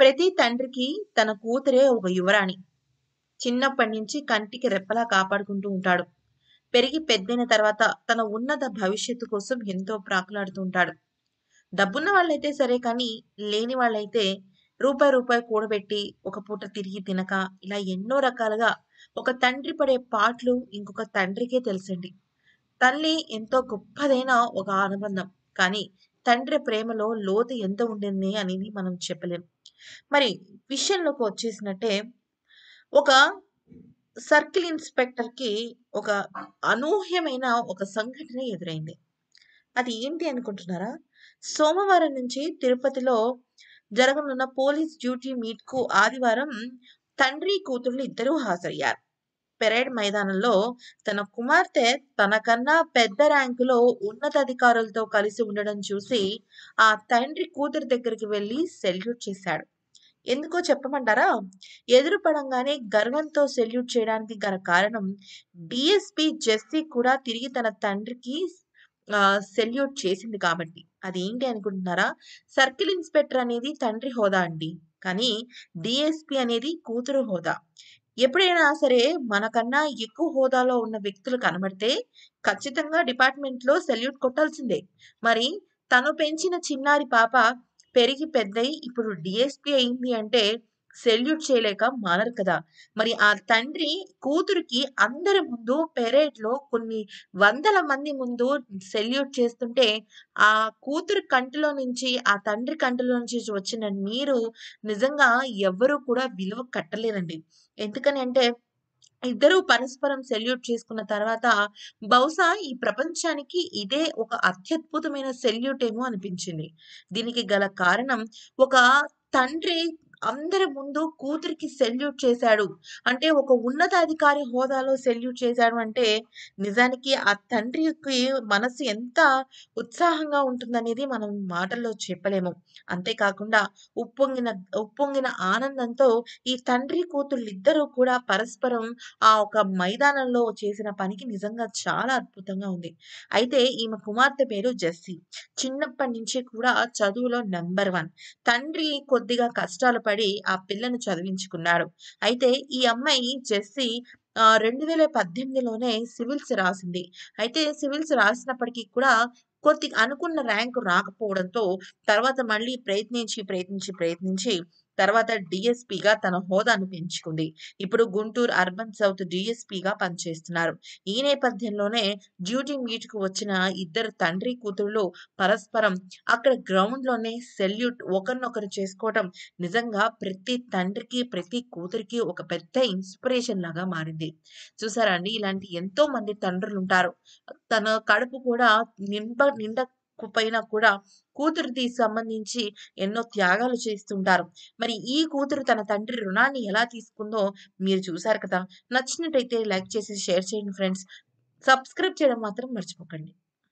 ప్రతి తండ్రికి తన కూతురే ఒక యువరాణి చిన్నప్పటి నుంచి కంటికి రెప్పలా కాపాడుకుంటూ ఉంటాడు పెరిగి పెద్దైన తర్వాత తన ఉన్నత భవిష్యత్తు కోసం ఎంతో ప్రాకులాడుతూ ఉంటాడు డబ్బున్న వాళ్ళైతే సరే కానీ లేని వాళ్ళైతే రూపాయి రూపాయి కూడబెట్టి ఒక పూట తిరిగి తినక ఇలా ఎన్నో రకాలుగా ఒక తండ్రి పడే పాటలు ఇంకొక తండ్రికే తెలుసండి తల్లి ఎంతో గొప్పదైన ఒక అనుబంధం కానీ తండ్రి ప్రేమలో లోతు ఎంత ఉండింది అనేది మనం చెప్పలేం మరి విషయంలోకి వచ్చేసినట్టే ఒక సర్కిల్ ఇన్స్పెక్టర్కి ఒక అనూహ్యమైన ఒక సంఘటన ఎదురైంది అది ఏంటి అనుకుంటున్నారా సోమవారం నుంచి తిరుపతిలో జరగనున్న పోలీస్ డ్యూటీ మీట్కు ఆదివారం తండ్రి కూతుర్లు ఇద్దరూ హాజరయ్యారు పెరేడ్ మైదానంలో తన కుమార్తె తనకన్నా పెద్ద ర్యాంకులో ఉన్నతాధికారులతో కలిసి ఉండడం చూసి ఆ తండ్రి కూతురు దగ్గరికి వెళ్ళి సెల్యూట్ చేశాడు ఎందుకో చెప్పమంటారా ఎదురు పడంగానే గర్వంతో సెల్యూట్ చేయడానికి గల కారణం డిఎస్పి జెస్సీ కూడా తిరిగి తన తండ్రికి సెల్యూట్ చేసింది కాబట్టి అది ఏంటి అనుకుంటున్నారా సర్కిల్ ఇన్స్పెక్టర్ అనేది తండ్రి హోదా అండి కానీ డిఎస్పి అనేది కూతురు హోదా ఎప్పుడైనా సరే మనకన్నా ఎక్కువ హోదాలో ఉన్న వ్యక్తులు కనబడితే ఖచ్చితంగా డిపార్ట్మెంట్లో సెల్యూట్ కొట్టాల్సిందే మరి తను పెంచిన చిన్నారి పాప పెరిగి పెద్దయి ఇప్పుడు డిఎస్పీ అయింది అంటే సెల్యూట్ చేయలేక మానరు కదా మరి ఆ తండ్రి కూతురికి అందరి ముందు పెరేడ్ లో కొన్ని వందల మంది ముందు సెల్యూట్ చేస్తుంటే ఆ కూతురు కంటిలో నుంచి ఆ తండ్రి కంటిలో నుంచి వచ్చిన నీరు నిజంగా ఎవరు కూడా విలువ కట్టలేరండి ఎందుకని అంటే ఇద్దరూ పరస్పరం సెల్యూట్ చేసుకున్న తర్వాత బహుశా ఈ ప్రపంచానికి ఇదే ఒక అత్యద్భుతమైన సెల్యూట్ ఏమో అనిపించింది దీనికి గల కారణం ఒక తండ్రి అందరి ముందు కూతురికి సెల్యూట్ చేశాడు అంటే ఒక ఉన్నతాధికారి హోదాలో సెల్యూట్ చేశాడు అంటే నిజానికి ఆ తండ్రికి మనసు ఎంత ఉత్సాహంగా ఉంటుందనేది మనం మాటల్లో చెప్పలేము అంతేకాకుండా ఉప్పొంగిన ఉప్పొంగిన ఆనందంతో ఈ తండ్రి కూతుళ్ళిద్దరూ కూడా పరస్పరం ఆ ఒక మైదానంలో చేసిన పనికి నిజంగా చాలా అద్భుతంగా ఉంది అయితే ఈమె కుమార్తె పేరు జెస్సీ చిన్నప్పటి నుంచి కూడా చదువులో నెంబర్ వన్ తండ్రి కొద్దిగా కష్టాలు ఇష్టపడి ఆ పిల్లను చదివించుకున్నాడు అయితే ఈ అమ్మాయి జెస్సీ రెండు వేల పద్దెనిమిదిలోనే సివిల్స్ రాసింది అయితే సివిల్స్ రాసినప్పటికీ కూడా కొద్ది అనుకున్న ర్యాంక్ రాకపోవడంతో తర్వాత మళ్ళీ ప్రయత్నించి ప్రయత్నించి ప్రయత్నించి తర్వాత డిఎస్పీగా తన హోదాను పెంచుకుంది ఇప్పుడు గుంటూరు అర్బన్ సౌత్ డిఎస్పీగా పనిచేస్తున్నారు ఈ నేపథ్యంలోనే డ్యూటీ మీట్ కు వచ్చిన ఇద్దరు తండ్రి కూతుళ్ళు పరస్పరం అక్కడ గ్రౌండ్ లోనే సెల్యూట్ ఒకరినొకరు చేసుకోవడం నిజంగా ప్రతి తండ్రికి ప్రతి కూతురికి ఒక పెద్ద ఇన్స్పిరేషన్ లాగా మారింది చూసారా అండి ఇలాంటి ఎంతో మంది తండ్రులు ఉంటారు తన కడుపు కూడా నింప నిండ పైన కూడా కూతురుది సంబంధించి ఎన్నో త్యాగాలు చేస్తుంటారు మరి ఈ కూతురు తన తండ్రి రుణాన్ని ఎలా తీసుకుందో మీరు చూసారు కదా నచ్చినట్టయితే లైక్ చేసి షేర్ చేయండి ఫ్రెండ్స్ సబ్స్క్రైబ్ చేయడం మాత్రం మర్చిపోకండి